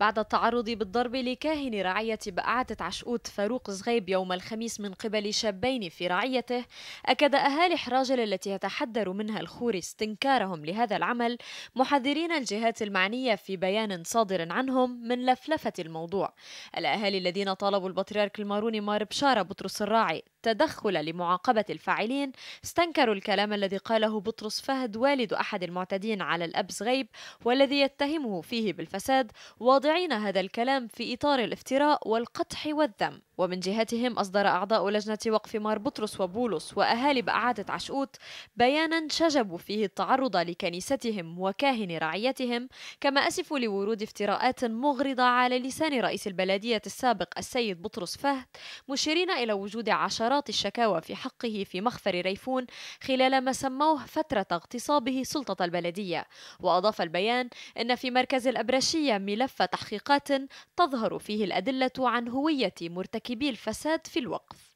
بعد التعرض بالضرب لكاهن رعية بقعة عشقوت فاروق زغيب يوم الخميس من قبل شابين في رعيته أكد أهالي حراجل التي يتحدر منها الخور استنكارهم لهذا العمل محذرين الجهات المعنية في بيان صادر عنهم من لفلفة الموضوع الأهالي الذين طالبوا البطريرك الماروني مار بشارة بطرس الراعي التدخل لمعاقبة الفاعلين استنكروا الكلام الذي قاله بطرس فهد والد أحد المعتدين على الأب غيب والذي يتهمه فيه بالفساد واضعين هذا الكلام في إطار الافتراء والقدح والذم ومن جهتهم أصدر أعضاء لجنة وقف مار بطرس وبولس وأهالي بقعادة عشقوت بيانا شجبوا فيه التعرض لكنيستهم وكاهن رعيتهم كما أسفوا لورود افتراءات مغرضة على لسان رئيس البلدية السابق السيد بطرس فهد مشيرين إلى وجود عشرات الشكاوى في حقه في مخفر ريفون خلال ما سموه فترة اغتصابه سلطة البلدية وأضاف البيان أن في مركز الأبرشية ملف تحقيقات تظهر فيه الأدلة عن هوية مرتكب كبير الفساد في الوقف